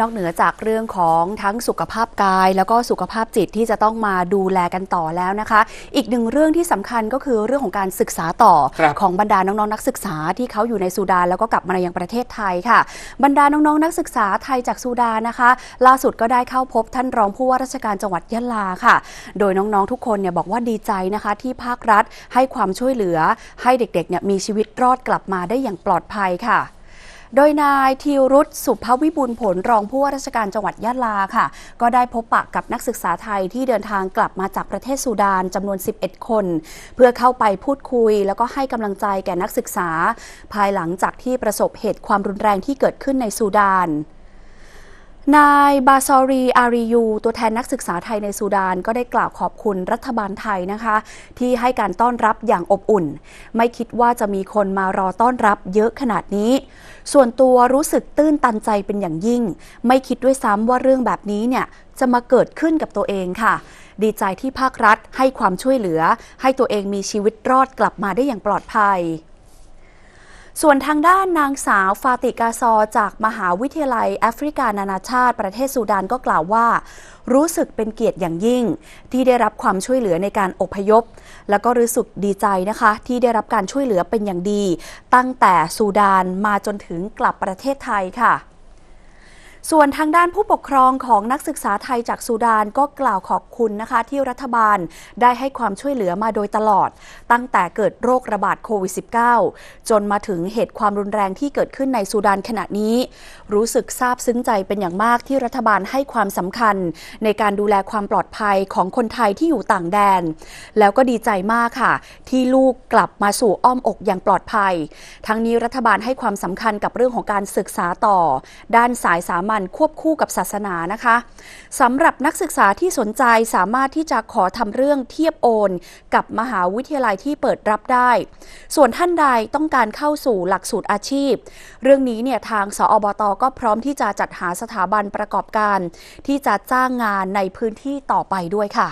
นอกเหนือจากเรื่องของทั้งสุขภาพกายแล้วก็สุขภาพจิตที่จะต้องมาดูแลกันต่อแล้วนะคะ อีกหนึ่งเรื่องที่สำคัญก็คือเรื่องของการศึกษาต่อของบรรดาน้องๆ นักศึกษาที่เขาอยู่ในซูดาน แล้วก็กลับมายังประเทศไทยค่ะ บรรดาน้องๆนักศึกษาไทยจากซูดานนะคะ ล่าสุดก็ได้เข้าพบท่านรองผู้ว่าราชการจังหวัดยะลาค่ะ โดยน้องๆทุกคนเนี่ยบอกว่าดีใจนะคะ ที่ภาครัฐให้ความช่วยเหลือให้เด็กๆเนี่ยมีชีวิตรอดกลับมาได้อย่างปลอดภัยค่ะโดยนายทิวรุตสุภวิบูลผล รองผู้ว่าราชการจังหวัดยะลาค่ะ ก็ได้พบปะกับนักศึกษาไทยที่เดินทางกลับมาจากประเทศสุดานจำนวน 11 คน เพื่อเข้าไปพูดคุยแล้วก็ให้กำลังใจแก่นักศึกษา ภายหลังจากที่ประสบเหตุความรุนแรงที่เกิดขึ้นในสุดานนายบาซอรีอารียูตัวแทนนักศึกษาไทยในซูดานก็ได้กล่าวขอบคุณรัฐบาลไทยนะคะ ที่ให้การต้อนรับอย่างอบอุ่น ไม่คิดว่าจะมีคนมารอต้อนรับเยอะขนาดนี้ ส่วนตัวรู้สึกตื้นตันใจเป็นอย่างยิ่ง ไม่คิดด้วยซ้ำว่าเรื่องแบบนี้เนี่ยจะมาเกิดขึ้นกับตัวเองค่ะ ดีใจที่ภาครัฐให้ความช่วยเหลือ ให้ตัวเองมีชีวิตรอดกลับมาได้อย่างปลอดภัยส่วนทางด้านนางสาวฟาติกาซอจากมหาวิทยาลัยแอฟริกานานาชาติประเทศซูดานก็กล่าวว่า รู้สึกเป็นเกียรติอย่างยิ่ง ที่ได้รับความช่วยเหลือในการอพยพ แล้วก็รู้สึกดีใจนะคะ ที่ได้รับการช่วยเหลือเป็นอย่างดี ตั้งแต่ซูดานมาจนถึงกลับประเทศไทยค่ะส่วนทางด้านผู้ปกครองของนักศึกษาไทยจากซูดานก็กล่าวขอบคุณนะคะที่รัฐบาลได้ให้ความช่วยเหลือมาโดยตลอด ตั้งแต่เกิดโรคระบาดโควิด -19 จนมาถึงเหตุความรุนแรงที่เกิดขึ้นในซูดานขณะนี้ รู้สึกซาบซึ้งใจเป็นอย่างมากที่รัฐบาลให้ความสำคัญในการดูแลความปลอดภัยของคนไทยที่อยู่ต่างแดน แล้วก็ดีใจมากค่ะ ที่ลูกกลับมาสู่อ้อมอกอย่างปลอดภัย ทั้งนี้รัฐบาลให้ความสำคัญกับเรื่องของการศึกษาต่อ ด้านสายสามัญลควบคู่กับศาสนานะคะสำหรับนักศึกษาที่สนใจสามารถที่จะขอทำเรื่องเทียบโอน กับมหาวิทยาลัยที่เปิดรับได้ ส่วนท่านใดต้องการเข้าสู่หลักสูตรอาชีพ เรื่องนี้เนี่ยทางสอบต ก็พร้อมที่จะจัดหาสถาบันประกอบการ ที่จะจ้างงานในพื้นที่ต่อไปด้วยค่ะ